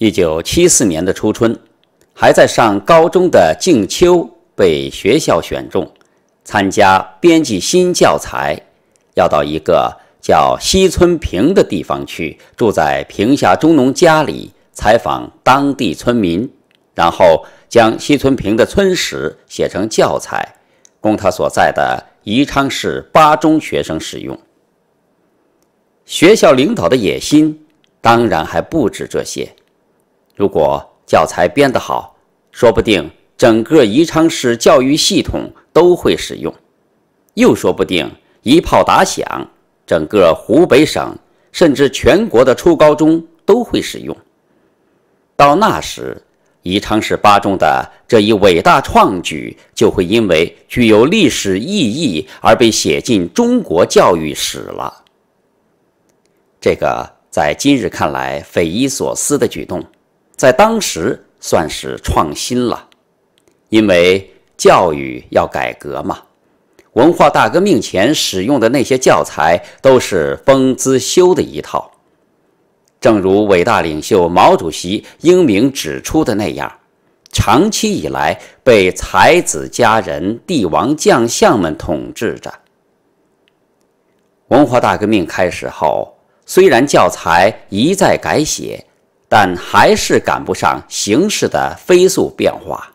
一九七四年的初春，还在上高中的静秋被学校选中，参加编辑新教材，要到一个叫西村平的地方去，住在平下中农家里，采访当地村民，然后将西村平的村史写成教材，供他所在的宜昌市八中学生使用。学校领导的野心当然还不止这些。如果教材编得好，说不定整个宜昌市教育系统都会使用；又说不定一炮打响，整个湖北省甚至全国的初高中都会使用。到那时，宜昌市八中的这一伟大创举就会因为具有历史意义而被写进中国教育史了。这个在今日看来匪夷所思的举动。在当时算是创新了，因为教育要改革嘛。文化大革命前使用的那些教材都是封资修的一套，正如伟大领袖毛主席英明指出的那样，长期以来被才子佳人、帝王将相们统治着。文化大革命开始后，虽然教材一再改写。但还是赶不上形势的飞速变化。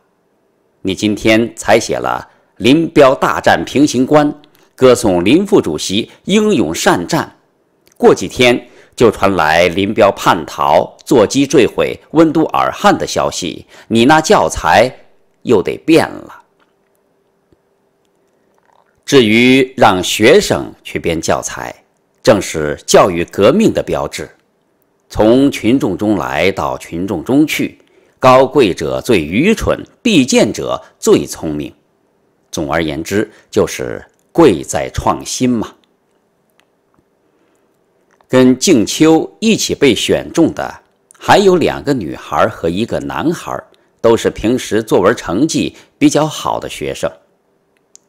你今天才写了《林彪大战平型关》，歌颂林副主席英勇善战。过几天就传来林彪叛逃、座机坠毁、温都尔汗的消息，你那教材又得变了。至于让学生去编教材，正是教育革命的标志。从群众中来到群众中去，高贵者最愚蠢，低贱者最聪明。总而言之，就是贵在创新嘛。跟静秋一起被选中的还有两个女孩和一个男孩，都是平时作文成绩比较好的学生。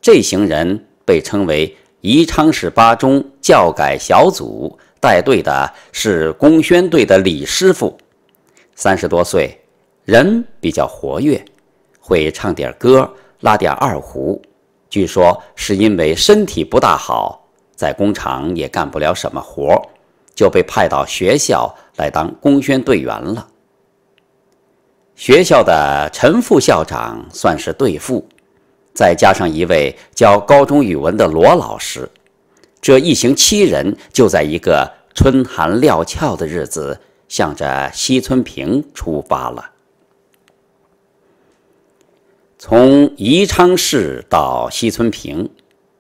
这行人被称为宜昌市八中教改小组。带队的是工宣队的李师傅，三十多岁，人比较活跃，会唱点歌，拉点二胡。据说是因为身体不大好，在工厂也干不了什么活，就被派到学校来当工宣队员了。学校的陈副校长算是队副，再加上一位教高中语文的罗老师。这一行七人就在一个春寒料峭的日子，向着西村坪出发了。从宜昌市到西村坪，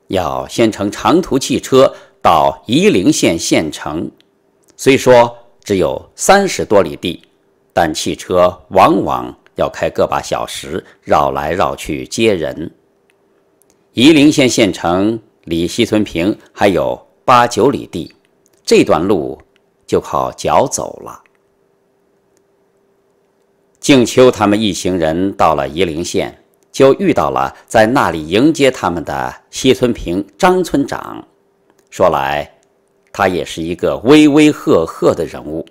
要先乘长途汽车到夷陵县县城。虽说只有三十多里地，但汽车往往要开个把小时，绕来绕去接人。夷陵县县城。离西村坪还有八九里地，这段路就靠脚走了。静秋他们一行人到了夷陵县，就遇到了在那里迎接他们的西村平张村长。说来，他也是一个威威赫赫的人物，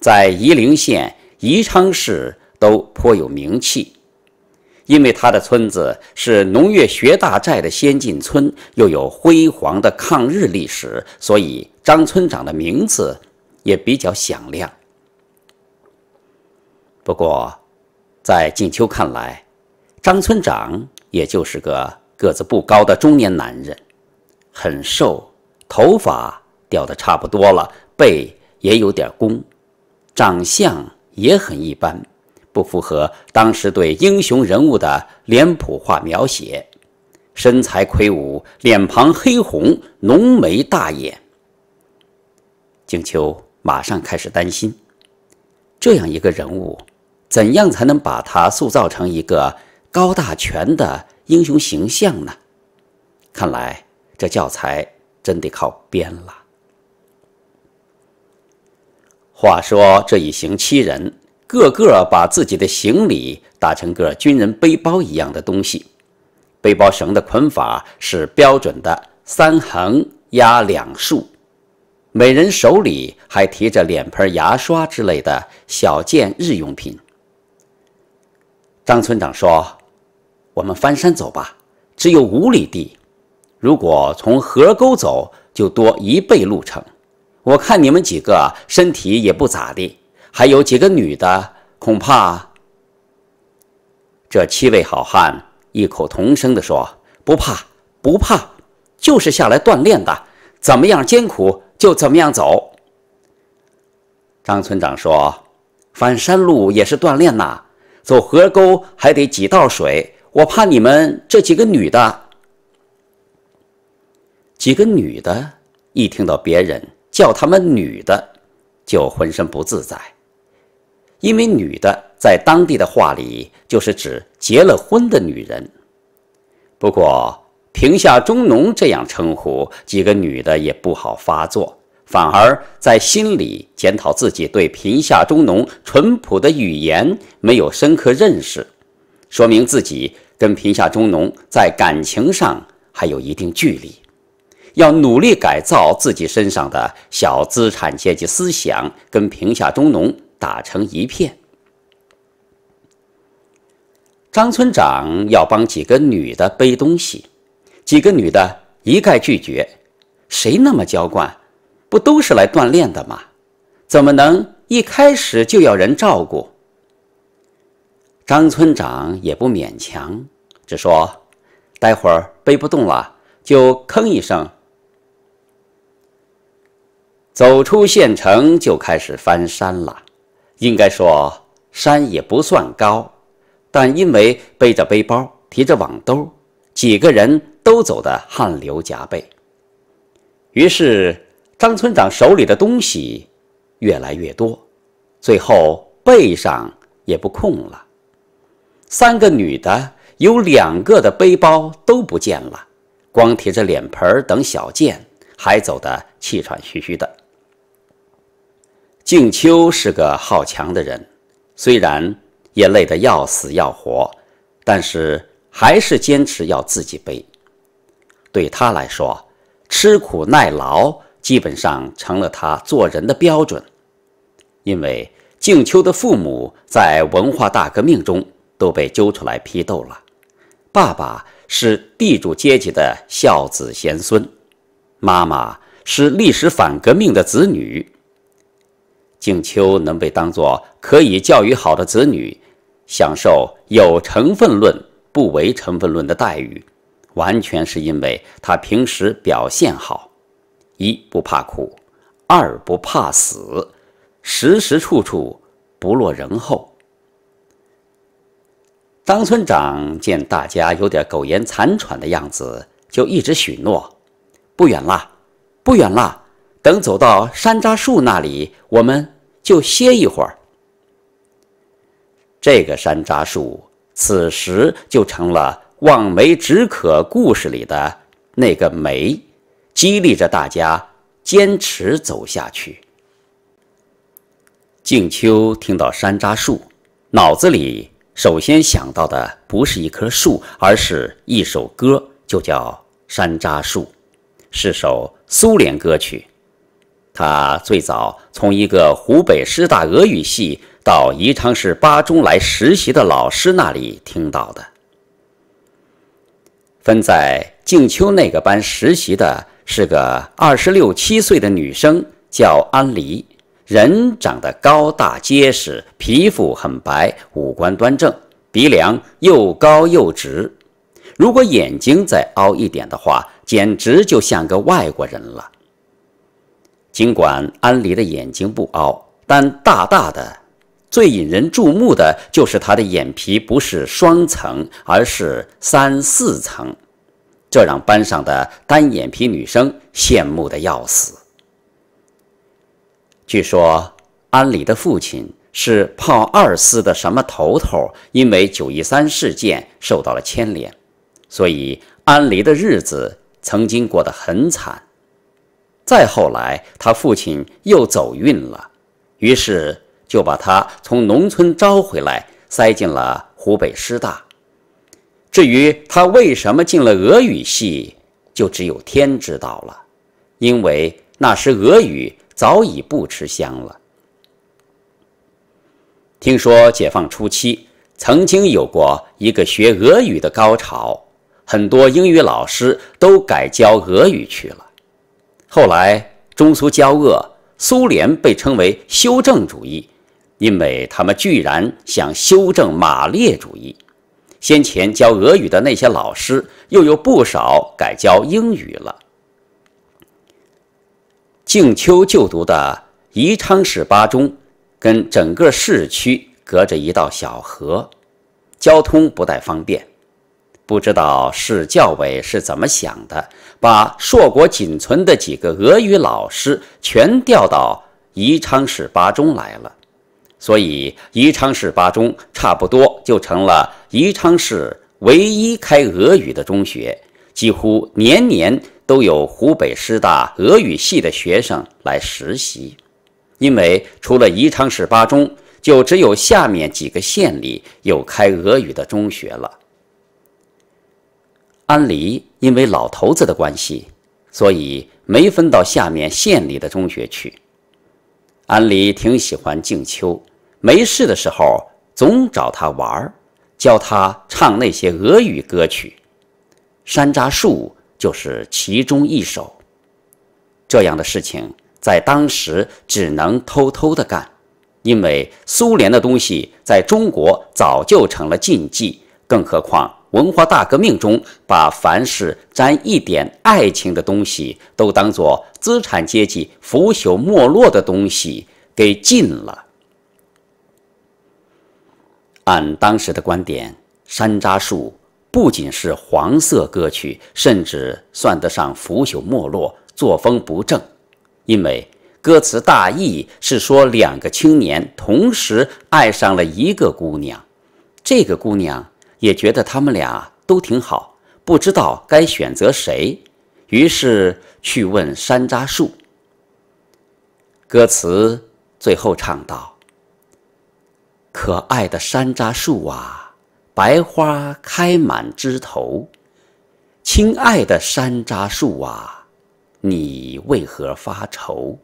在夷陵县、宜昌市都颇有名气。因为他的村子是农业学大寨的先进村，又有辉煌的抗日历史，所以张村长的名字也比较响亮。不过，在静秋看来，张村长也就是个个子不高的中年男人，很瘦，头发掉的差不多了，背也有点弓，长相也很一般。不符合当时对英雄人物的脸谱化描写，身材魁梧，脸庞黑红，浓眉大眼。景秋马上开始担心，这样一个人物，怎样才能把他塑造成一个高大全的英雄形象呢？看来这教材真得靠编了。话说这一行七人。个个把自己的行李打成个军人背包一样的东西，背包绳的捆法是标准的三横压两竖，每人手里还提着脸盆、牙刷之类的小件日用品。张村长说：“我们翻山走吧，只有五里地，如果从河沟走就多一倍路程。我看你们几个身体也不咋地。”还有几个女的，恐怕。这七位好汉异口同声的说：“不怕，不怕，就是下来锻炼的，怎么样艰苦就怎么样走。”张村长说：“翻山路也是锻炼呐，走河沟还得挤道水，我怕你们这几个女的。”几个女的一听到别人叫她们“女的”，就浑身不自在。因为女的在当地的话里，就是指结了婚的女人。不过平下中农这样称呼几个女的也不好发作，反而在心里检讨自己对平下中农淳朴的语言没有深刻认识，说明自己跟平下中农在感情上还有一定距离，要努力改造自己身上的小资产阶级思想，跟平下中农。打成一片。张村长要帮几个女的背东西，几个女的一概拒绝。谁那么娇惯？不都是来锻炼的吗？怎么能一开始就要人照顾？张村长也不勉强，只说：“待会儿背不动了就吭一声。”走出县城就开始翻山了。应该说，山也不算高，但因为背着背包、提着网兜，几个人都走得汗流浃背。于是，张村长手里的东西越来越多，最后背上也不空了。三个女的有两个的背包都不见了，光提着脸盆等小件，还走得气喘吁吁的。静秋是个好强的人，虽然也累得要死要活，但是还是坚持要自己背。对他来说，吃苦耐劳基本上成了他做人的标准。因为静秋的父母在文化大革命中都被揪出来批斗了，爸爸是地主阶级的孝子贤孙，妈妈是历史反革命的子女。静秋能被当作可以教育好的子女，享受有成分论不为成分论的待遇，完全是因为他平时表现好：一不怕苦，二不怕死，时时处处不落人后。张村长见大家有点苟延残喘的样子，就一直许诺：“不远啦，不远啦。”等走到山楂树那里，我们就歇一会儿。这个山楂树此时就成了望梅止渴故事里的那个梅，激励着大家坚持走下去。静秋听到山楂树，脑子里首先想到的不是一棵树，而是一首歌，就叫《山楂树》，是首苏联歌曲。他最早从一个湖北师大俄语系到宜昌市八中来实习的老师那里听到的。分在静秋那个班实习的是个二十六七岁的女生，叫安离，人长得高大结实，皮肤很白，五官端正，鼻梁又高又直，如果眼睛再凹一点的话，简直就像个外国人了。尽管安离的眼睛不凹，但大大的，最引人注目的就是他的眼皮不是双层，而是三四层，这让班上的单眼皮女生羡慕的要死。据说安离的父亲是炮二司的什么头头，因为九一三事件受到了牵连，所以安离的日子曾经过得很惨。再后来，他父亲又走运了，于是就把他从农村招回来，塞进了湖北师大。至于他为什么进了俄语系，就只有天知道了，因为那时俄语早已不吃香了。听说解放初期曾经有过一个学俄语的高潮，很多英语老师都改教俄语去了。后来中苏交恶，苏联被称为修正主义，因为他们居然想修正马列主义。先前教俄语的那些老师，又有不少改教英语了。静秋就读的宜昌市八中，跟整个市区隔着一道小河，交通不太方便。不知道市教委是怎么想的，把硕果仅存的几个俄语老师全调到宜昌市八中来了，所以宜昌市八中差不多就成了宜昌市唯一开俄语的中学，几乎年年都有湖北师大俄语系的学生来实习，因为除了宜昌市八中，就只有下面几个县里有开俄语的中学了。安离因为老头子的关系，所以没分到下面县里的中学去。安离挺喜欢静秋，没事的时候总找他玩儿，教他唱那些俄语歌曲，《山楂树》就是其中一首。这样的事情在当时只能偷偷的干，因为苏联的东西在中国早就成了禁忌，更何况。文化大革命中，把凡是沾一点爱情的东西，都当作资产阶级腐朽没落的东西给禁了。按当时的观点，山楂树不仅是黄色歌曲，甚至算得上腐朽没落、作风不正，因为歌词大意是说两个青年同时爱上了一个姑娘，这个姑娘。也觉得他们俩都挺好，不知道该选择谁，于是去问山楂树。歌词最后唱道：“可爱的山楂树啊，白花开满枝头；亲爱的山楂树啊，你为何发愁？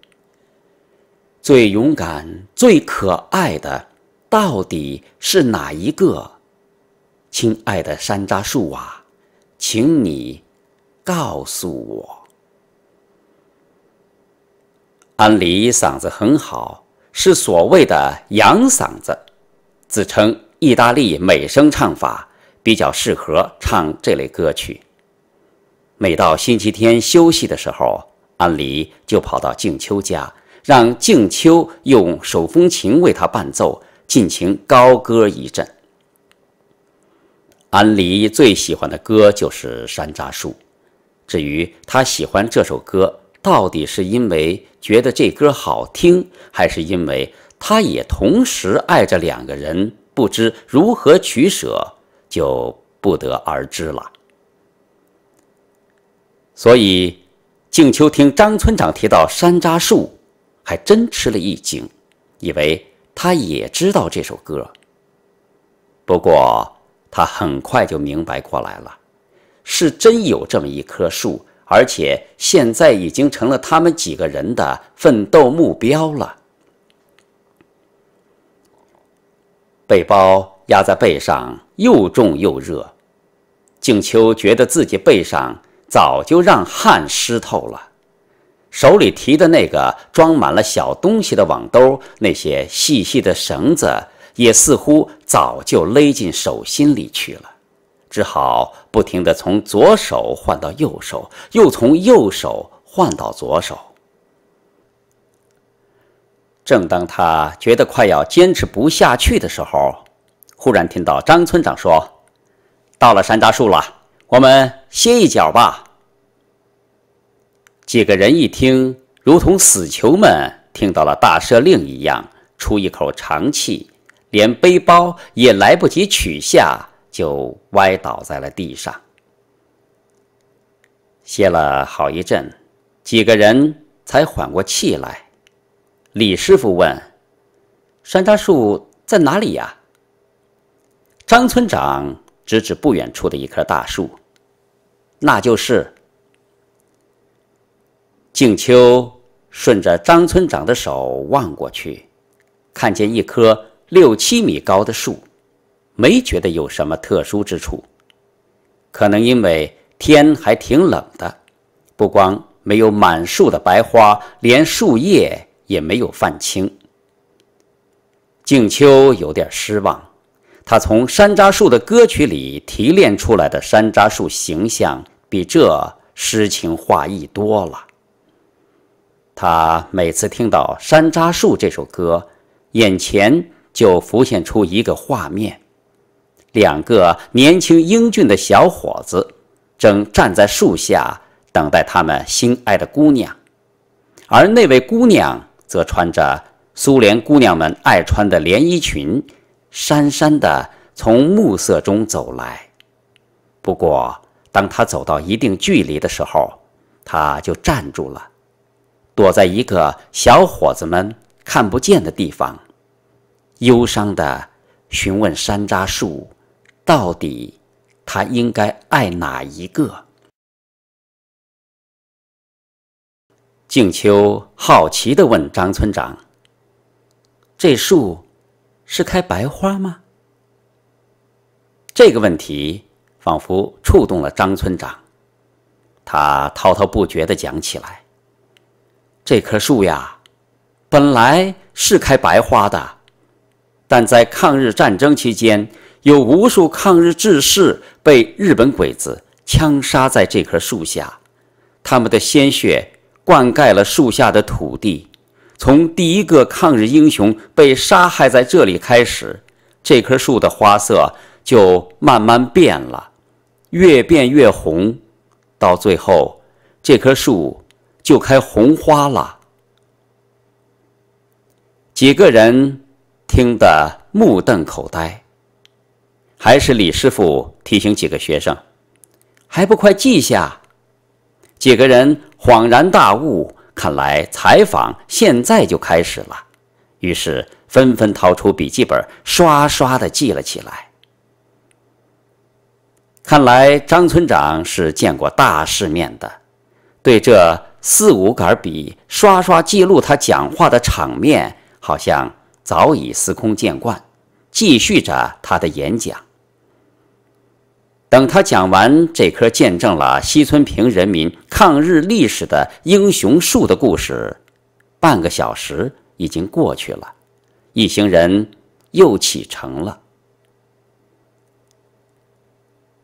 最勇敢、最可爱的，到底是哪一个？”亲爱的山楂树啊，请你告诉我。安离嗓子很好，是所谓的“洋嗓子”，自称意大利美声唱法比较适合唱这类歌曲。每到星期天休息的时候，安离就跑到静秋家，让静秋用手风琴为他伴奏，尽情高歌一阵。安离最喜欢的歌就是《山楂树》，至于他喜欢这首歌，到底是因为觉得这歌好听，还是因为他也同时爱着两个人，不知如何取舍，就不得而知了。所以，静秋听张村长提到《山楂树》，还真吃了一惊，以为他也知道这首歌。不过，他很快就明白过来了，是真有这么一棵树，而且现在已经成了他们几个人的奋斗目标了。背包压在背上又重又热，静秋觉得自己背上早就让汗湿透了，手里提的那个装满了小东西的网兜，那些细细的绳子。也似乎早就勒进手心里去了，只好不停地从左手换到右手，又从右手换到左手。正当他觉得快要坚持不下去的时候，忽然听到张村长说：“到了山楂树了，我们歇一脚吧。”几个人一听，如同死囚们听到了大赦令一样，出一口长气。连背包也来不及取下，就歪倒在了地上。歇了好一阵，几个人才缓过气来。李师傅问：“山楂树在哪里呀？”张村长指指不远处的一棵大树，那就是。静秋顺着张村长的手望过去，看见一棵。六七米高的树，没觉得有什么特殊之处。可能因为天还挺冷的，不光没有满树的白花，连树叶也没有泛青。静秋有点失望。他从山楂树的歌曲里提炼出来的山楂树形象，比这诗情画意多了。他每次听到《山楂树》这首歌，眼前。就浮现出一个画面：两个年轻英俊的小伙子正站在树下等待他们心爱的姑娘，而那位姑娘则穿着苏联姑娘们爱穿的连衣裙，姗姗地从暮色中走来。不过，当她走到一定距离的时候，她就站住了，躲在一个小伙子们看不见的地方。忧伤的询问山楂树，到底他应该爱哪一个？静秋好奇地问张村长：“这树是开白花吗？”这个问题仿佛触动了张村长，他滔滔不绝地讲起来：“这棵树呀，本来是开白花的。”但在抗日战争期间，有无数抗日志士被日本鬼子枪杀在这棵树下，他们的鲜血灌溉了树下的土地。从第一个抗日英雄被杀害在这里开始，这棵树的花色就慢慢变了，越变越红，到最后，这棵树就开红花了。几个人。听得目瞪口呆，还是李师傅提醒几个学生，还不快记下！几个人恍然大悟，看来采访现在就开始了，于是纷纷掏出笔记本，刷刷的记了起来。看来张村长是见过大世面的，对这四五杆笔刷刷记录他讲话的场面，好像。早已司空见惯，继续着他的演讲。等他讲完这棵见证了西村平人民抗日历史的英雄树的故事，半个小时已经过去了，一行人又启程了。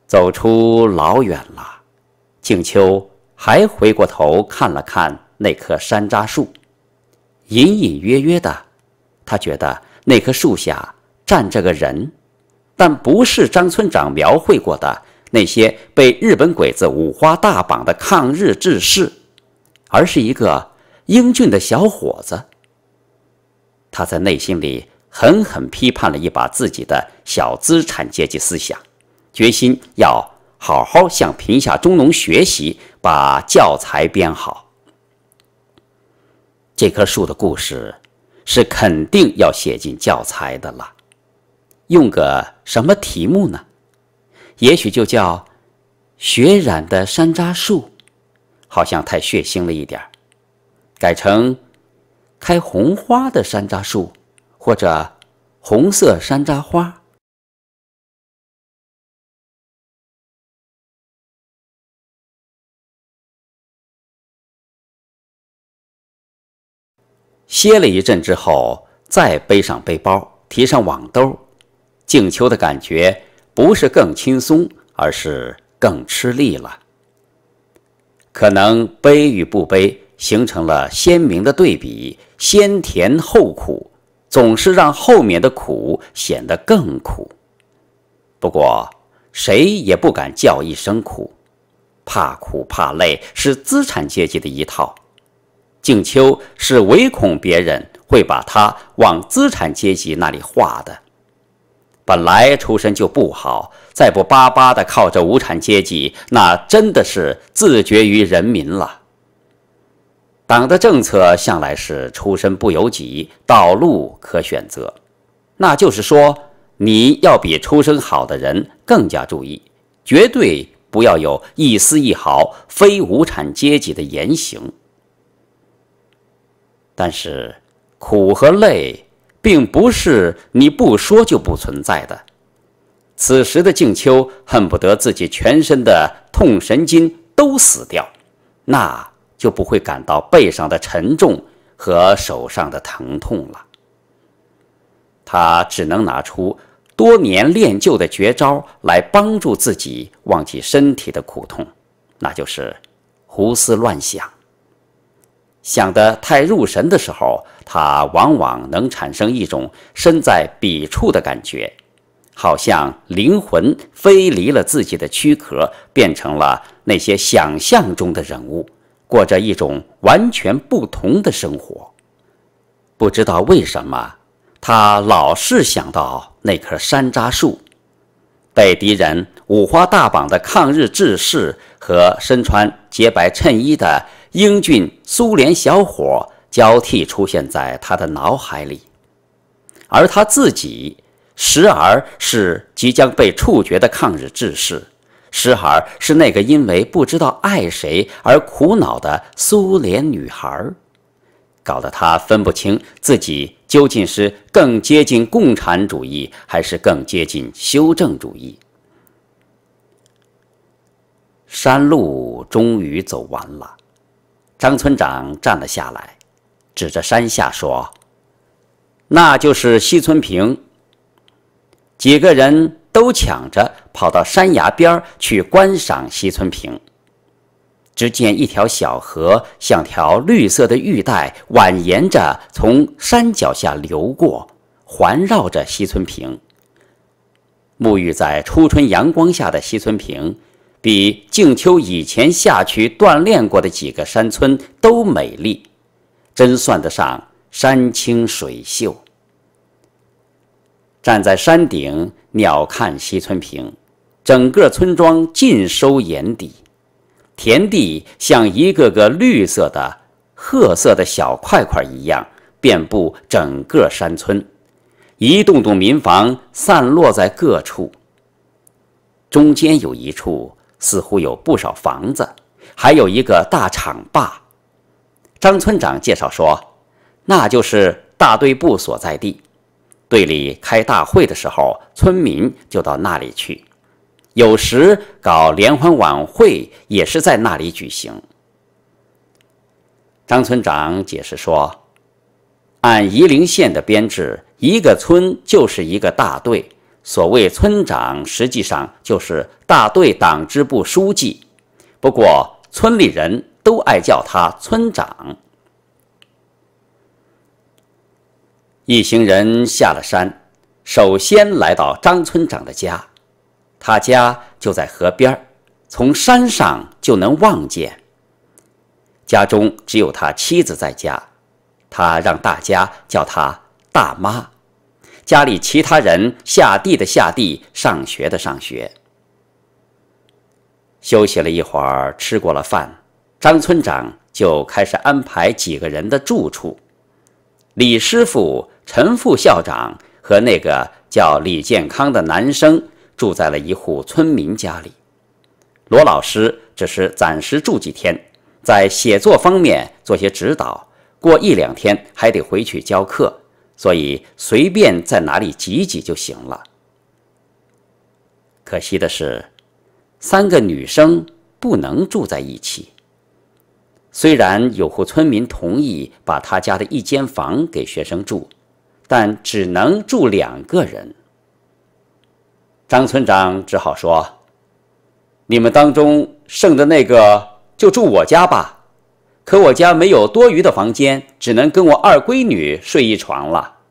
走出老远了，静秋还回过头看了看那棵山楂树，隐隐约约的。他觉得那棵树下站着个人，但不是张村长描绘过的那些被日本鬼子五花大绑的抗日志士，而是一个英俊的小伙子。他在内心里狠狠批判了一把自己的小资产阶级思想，决心要好好向贫下中农学习，把教材编好。这棵树的故事。是肯定要写进教材的了，用个什么题目呢？也许就叫“血染的山楂树”，好像太血腥了一点儿，改成“开红花的山楂树”或者“红色山楂花”。歇了一阵之后，再背上背包，提上网兜，静秋的感觉不是更轻松，而是更吃力了。可能背与不背形成了鲜明的对比，先甜后苦，总是让后面的苦显得更苦。不过，谁也不敢叫一声苦，怕苦怕累是资产阶级的一套。静秋是唯恐别人会把他往资产阶级那里划的。本来出身就不好，再不巴巴的靠着无产阶级，那真的是自绝于人民了。党的政策向来是出身不由己，道路可选择。那就是说，你要比出身好的人更加注意，绝对不要有一丝一毫非无产阶级的言行。但是，苦和累并不是你不说就不存在的。此时的静秋恨不得自己全身的痛神经都死掉，那就不会感到背上的沉重和手上的疼痛了。他只能拿出多年练就的绝招来帮助自己忘记身体的苦痛，那就是胡思乱想。想得太入神的时候，他往往能产生一种身在笔触的感觉，好像灵魂飞离了自己的躯壳，变成了那些想象中的人物，过着一种完全不同的生活。不知道为什么，他老是想到那棵山楂树，被敌人五花大绑的抗日志士和身穿洁白衬衣的。英俊苏联小伙交替出现在他的脑海里，而他自己时而是即将被处决的抗日志士，时而是那个因为不知道爱谁而苦恼的苏联女孩搞得他分不清自己究竟是更接近共产主义还是更接近修正主义。山路终于走完了。张村长站了下来，指着山下说：“那就是西村坪。”几个人都抢着跑到山崖边去观赏西村坪。只见一条小河像条绿色的玉带，蜿蜒着从山脚下流过，环绕着西村坪。沐浴在初春阳光下的西村平比静秋以前下去锻炼过的几个山村都美丽，真算得上山清水秀。站在山顶，鸟瞰西村坪，整个村庄尽收眼底，田地像一个个绿色的、褐色的小块块一样遍布整个山村，一栋栋民房散落在各处，中间有一处。似乎有不少房子，还有一个大厂坝。张村长介绍说：“那就是大队部所在地。队里开大会的时候，村民就到那里去。有时搞联欢晚会，也是在那里举行。”张村长解释说：“按夷陵县的编制，一个村就是一个大队。”所谓村长，实际上就是大队党支部书记，不过村里人都爱叫他村长。一行人下了山，首先来到张村长的家，他家就在河边从山上就能望见。家中只有他妻子在家，他让大家叫他大妈。家里其他人下地的下地，上学的上学。休息了一会儿，吃过了饭，张村长就开始安排几个人的住处。李师傅、陈副校长和那个叫李健康的男生住在了一户村民家里。罗老师只是暂时住几天，在写作方面做些指导，过一两天还得回去教课。所以随便在哪里挤挤就行了。可惜的是，三个女生不能住在一起。虽然有户村民同意把他家的一间房给学生住，但只能住两个人。张村长只好说：“你们当中剩的那个就住我家吧。”可我家没有多余的房间，只能跟我二闺女睡一床了。